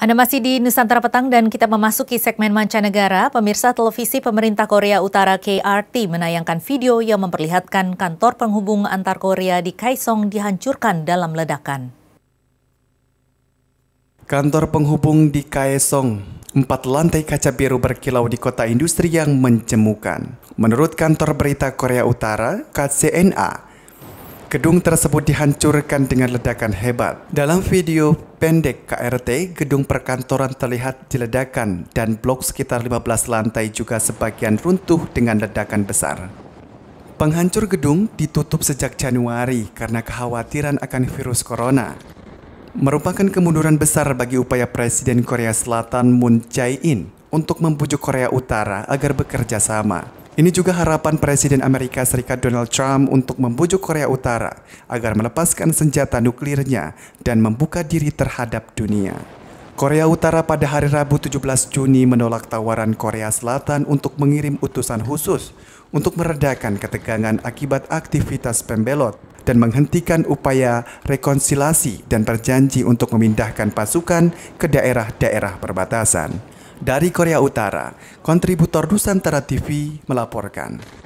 Anda masih di Nusantara Petang dan kita memasuki segmen mancanegara. Pemirsa televisi pemerintah Korea Utara KRT menayangkan video yang memperlihatkan kantor penghubung antar Korea di Kaesong dihancurkan dalam ledakan. Kantor penghubung di Kaesong, empat lantai kaca biru berkilau di kota industri yang mencemukan. Menurut kantor berita Korea Utara, KCNA, Gedung tersebut dihancurkan dengan ledakan hebat. Dalam video pendek KRT, gedung perkantoran terlihat diledakan dan blok sekitar 15 lantai juga sebagian runtuh dengan ledakan besar. Penghancur gedung ditutup sejak Januari karena kekhawatiran akan virus corona. Merupakan kemunduran besar bagi upaya Presiden Korea Selatan Moon Jae-in untuk membujuk Korea Utara agar bekerja sama. Ini juga harapan Presiden Amerika Serikat Donald Trump untuk membujuk Korea Utara agar melepaskan senjata nuklirnya dan membuka diri terhadap dunia. Korea Utara pada hari Rabu 17 Juni menolak tawaran Korea Selatan untuk mengirim utusan khusus untuk meredakan ketegangan akibat aktivitas pembelot dan menghentikan upaya rekonsilasi dan berjanji untuk memindahkan pasukan ke daerah-daerah perbatasan dari Korea Utara, kontributor Nusantara TV melaporkan.